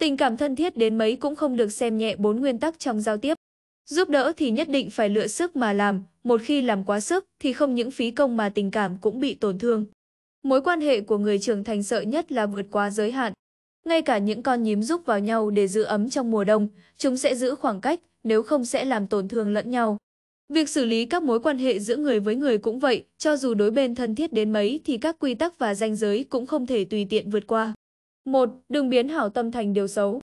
Tình cảm thân thiết đến mấy cũng không được xem nhẹ bốn nguyên tắc trong giao tiếp. Giúp đỡ thì nhất định phải lựa sức mà làm, một khi làm quá sức thì không những phí công mà tình cảm cũng bị tổn thương. Mối quan hệ của người trưởng thành sợ nhất là vượt quá giới hạn. Ngay cả những con nhím giúp vào nhau để giữ ấm trong mùa đông, chúng sẽ giữ khoảng cách, nếu không sẽ làm tổn thương lẫn nhau. Việc xử lý các mối quan hệ giữa người với người cũng vậy, cho dù đối bên thân thiết đến mấy thì các quy tắc và ranh giới cũng không thể tùy tiện vượt qua. 1. Đừng biến hảo tâm thành điều xấu.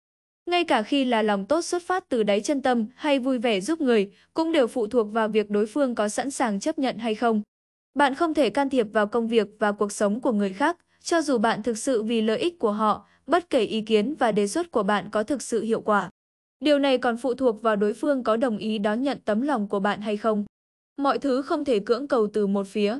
Ngay cả khi là lòng tốt xuất phát từ đáy chân tâm hay vui vẻ giúp người, cũng đều phụ thuộc vào việc đối phương có sẵn sàng chấp nhận hay không. Bạn không thể can thiệp vào công việc và cuộc sống của người khác, cho dù bạn thực sự vì lợi ích của họ, bất kể ý kiến và đề xuất của bạn có thực sự hiệu quả. Điều này còn phụ thuộc vào đối phương có đồng ý đón nhận tấm lòng của bạn hay không. Mọi thứ không thể cưỡng cầu từ một phía.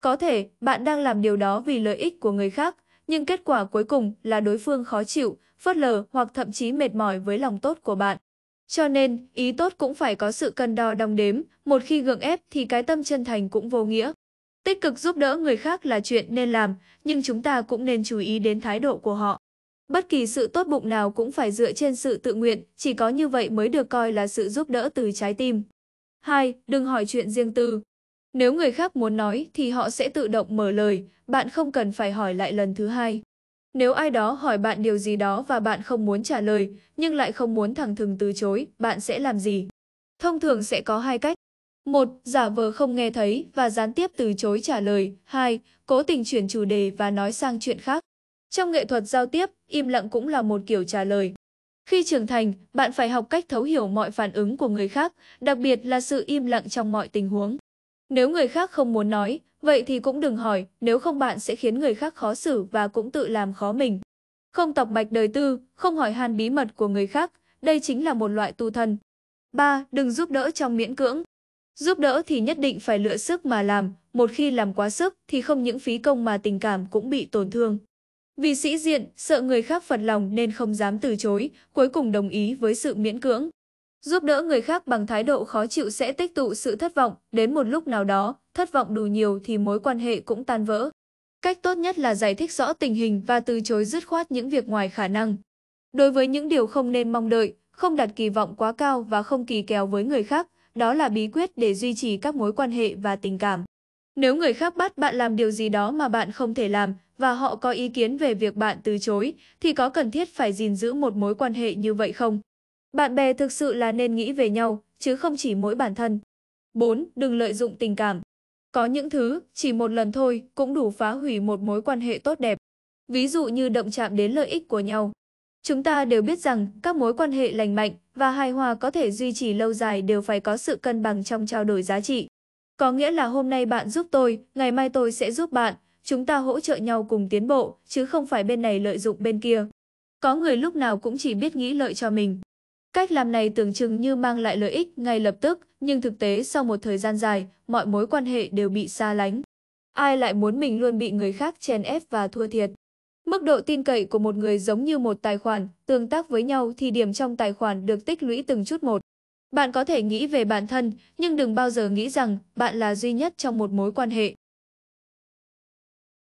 Có thể, bạn đang làm điều đó vì lợi ích của người khác, nhưng kết quả cuối cùng là đối phương khó chịu, phớt lờ hoặc thậm chí mệt mỏi với lòng tốt của bạn. Cho nên, ý tốt cũng phải có sự cân đo đong đếm, một khi gượng ép thì cái tâm chân thành cũng vô nghĩa. Tích cực giúp đỡ người khác là chuyện nên làm, nhưng chúng ta cũng nên chú ý đến thái độ của họ. Bất kỳ sự tốt bụng nào cũng phải dựa trên sự tự nguyện, chỉ có như vậy mới được coi là sự giúp đỡ từ trái tim. 2. Đừng hỏi chuyện riêng tư. Nếu người khác muốn nói thì họ sẽ tự động mở lời, bạn không cần phải hỏi lại lần thứ hai. Nếu ai đó hỏi bạn điều gì đó và bạn không muốn trả lời, nhưng lại không muốn thẳng thừng từ chối, bạn sẽ làm gì? Thông thường sẽ có hai cách. một, Giả vờ không nghe thấy và gián tiếp từ chối trả lời. 2. Cố tình chuyển chủ đề và nói sang chuyện khác. Trong nghệ thuật giao tiếp, im lặng cũng là một kiểu trả lời. Khi trưởng thành, bạn phải học cách thấu hiểu mọi phản ứng của người khác, đặc biệt là sự im lặng trong mọi tình huống. Nếu người khác không muốn nói, vậy thì cũng đừng hỏi, nếu không bạn sẽ khiến người khác khó xử và cũng tự làm khó mình. Không tọc bạch đời tư, không hỏi han bí mật của người khác, đây chính là một loại tu thân. 3. Đừng giúp đỡ trong miễn cưỡng. Giúp đỡ thì nhất định phải lựa sức mà làm, một khi làm quá sức thì không những phí công mà tình cảm cũng bị tổn thương. Vì sĩ diện, sợ người khác phật lòng nên không dám từ chối, cuối cùng đồng ý với sự miễn cưỡng. Giúp đỡ người khác bằng thái độ khó chịu sẽ tích tụ sự thất vọng, đến một lúc nào đó, thất vọng đủ nhiều thì mối quan hệ cũng tan vỡ. Cách tốt nhất là giải thích rõ tình hình và từ chối dứt khoát những việc ngoài khả năng. Đối với những điều không nên mong đợi, không đặt kỳ vọng quá cao và không kỳ kèo với người khác, đó là bí quyết để duy trì các mối quan hệ và tình cảm. Nếu người khác bắt bạn làm điều gì đó mà bạn không thể làm và họ có ý kiến về việc bạn từ chối, thì có cần thiết phải gìn giữ một mối quan hệ như vậy không? Bạn bè thực sự là nên nghĩ về nhau, chứ không chỉ mỗi bản thân. 4. Đừng lợi dụng tình cảm. Có những thứ, chỉ một lần thôi cũng đủ phá hủy một mối quan hệ tốt đẹp. Ví dụ như động chạm đến lợi ích của nhau. Chúng ta đều biết rằng các mối quan hệ lành mạnh và hài hòa có thể duy trì lâu dài đều phải có sự cân bằng trong trao đổi giá trị. Có nghĩa là hôm nay bạn giúp tôi, ngày mai tôi sẽ giúp bạn, chúng ta hỗ trợ nhau cùng tiến bộ, chứ không phải bên này lợi dụng bên kia. Có người lúc nào cũng chỉ biết nghĩ lợi cho mình. Cách làm này tưởng chừng như mang lại lợi ích ngay lập tức, nhưng thực tế sau một thời gian dài, mọi mối quan hệ đều bị xa lánh. Ai lại muốn mình luôn bị người khác chèn ép và thua thiệt? Mức độ tin cậy của một người giống như một tài khoản, tương tác với nhau thì điểm trong tài khoản được tích lũy từng chút một. Bạn có thể nghĩ về bản thân, nhưng đừng bao giờ nghĩ rằng bạn là duy nhất trong một mối quan hệ.